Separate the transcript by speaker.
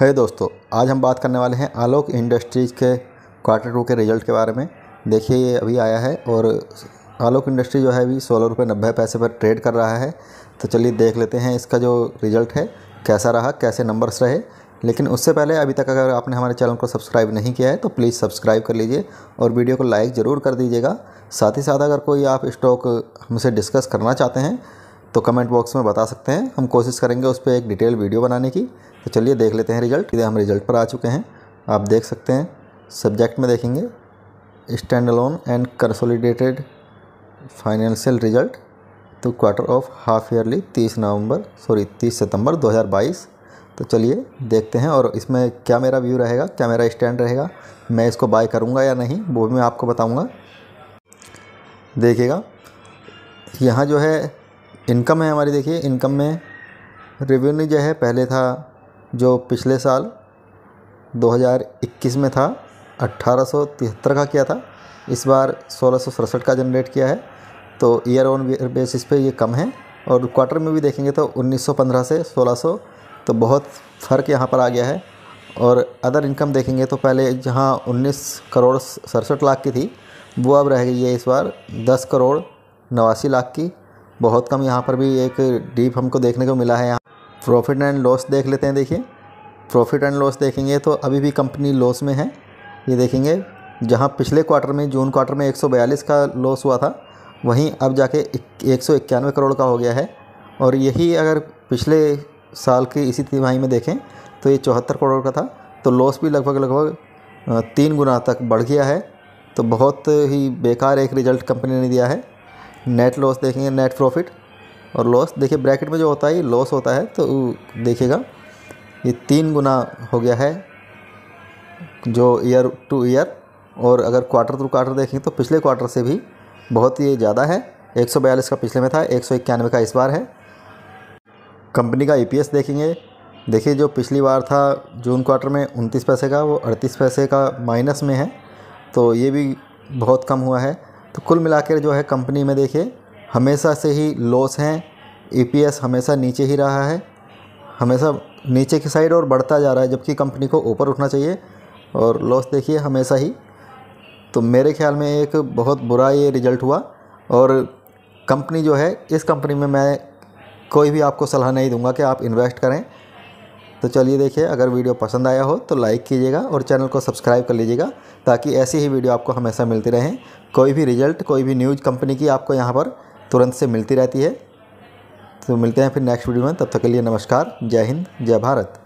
Speaker 1: है दोस्तों आज हम बात करने वाले हैं आलोक इंडस्ट्रीज़ के क्वार्टर टू के रिजल्ट के बारे में देखिए ये अभी आया है और आलोक इंडस्ट्री जो है अभी सोलह रुपये नब्बे पैसे पर ट्रेड कर रहा है तो चलिए देख लेते हैं इसका जो रिज़ल्ट है कैसा रहा कैसे नंबर्स रहे लेकिन उससे पहले अभी तक अगर आपने हमारे चैनल को सब्सक्राइब नहीं किया है तो प्लीज़ सब्सक्राइब कर लीजिए और वीडियो को लाइक ज़रूर कर दीजिएगा साथ ही साथ अगर कोई आप स्टॉक हमसे डिस्कस करना चाहते हैं तो कमेंट बॉक्स में बता सकते हैं हम कोशिश करेंगे उस पर एक डिटेल वीडियो बनाने की तो चलिए देख लेते हैं रिजल्ट इधर हम रिजल्ट पर आ चुके हैं आप देख सकते हैं सब्जेक्ट में देखेंगे stand alone and consolidated financial result तो क्वार्टर ऑफ हाफ ईयरली तीस नवंबर सॉरी तीस सितंबर 2022 तो चलिए देखते हैं और इसमें क्या मेरा व्यू रहेगा क्या मेरा स्टैंड रहेगा मैं इसको बाय करूँगा या नहीं वो भी मैं आपको बताऊँगा देखिएगा यहाँ जो है इनकम है हमारी देखिए इनकम में रेवेन्यू जो है पहले था जो पिछले साल 2021 में था अट्ठारह का किया था इस बार सोलह का जनरेट किया है तो ईयर ऑन बेसिस पे ये कम है और क्वार्टर में भी देखेंगे तो 1915 से 1600 तो बहुत फ़र्क यहाँ पर आ गया है और अदर इनकम देखेंगे तो पहले जहाँ 19 करोड़ सड़सठ लाख की थी वो अब रह गई है इस बार 10 करोड़ नवासी लाख की बहुत कम यहाँ पर भी एक डीप हमको देखने को मिला है यहाँ प्रॉफिट एंड लॉस देख लेते हैं देखिए प्रॉफिट एंड लॉस देखेंगे तो अभी भी कंपनी लॉस में है ये देखेंगे जहाँ पिछले क्वार्टर में जून क्वार्टर में 142 का लॉस हुआ था वहीं अब जाके एक सौ इक्यानवे करोड़ का हो गया है और यही अगर पिछले साल की इसी तिमाही में देखें तो ये चौहत्तर करोड़ का था तो लॉस भी लगभग लगभग तीन गुना तक बढ़ गया है तो बहुत ही बेकार एक रिज़ल्ट कंपनी ने दिया है नेट लॉस देखेंगे नेट प्रॉफिट और लॉस देखिए ब्रैकेट में जो होता है ये लॉस होता है तो देखिएगा ये तीन गुना हो गया है जो ईयर टू ईयर और अगर क्वार्टर टू क्वार्टर देखेंगे तो पिछले क्वार्टर से भी बहुत ही ज़्यादा है एक का पिछले में था एक का इस बार है कंपनी का ई e देखेंगे देखिए जो पिछली बार था जून क्वार्टर में उनतीस पैसे का वो अड़तीस पैसे का माइनस में है तो ये भी बहुत कम हुआ है तो कुल मिलाकर जो है कंपनी में देखिए हमेशा से ही लॉस हैं ईपीएस e हमेशा नीचे ही रहा है हमेशा नीचे की साइड और बढ़ता जा रहा है जबकि कंपनी को ऊपर उठना चाहिए और लॉस देखिए हमेशा ही तो मेरे ख्याल में एक बहुत बुरा ये रिजल्ट हुआ और कंपनी जो है इस कंपनी में मैं कोई भी आपको सलाह नहीं दूंगा कि आप इन्वेस्ट करें तो चलिए देखिए अगर वीडियो पसंद आया हो तो लाइक कीजिएगा और चैनल को सब्सक्राइब कर लीजिएगा ताकि ऐसी ही वीडियो आपको हमेशा मिलती रहें कोई भी रिजल्ट कोई भी न्यूज़ कंपनी की आपको यहाँ पर तुरंत से मिलती रहती है तो मिलते हैं फिर नेक्स्ट वीडियो में तब तक के लिए नमस्कार जय हिंद जय भारत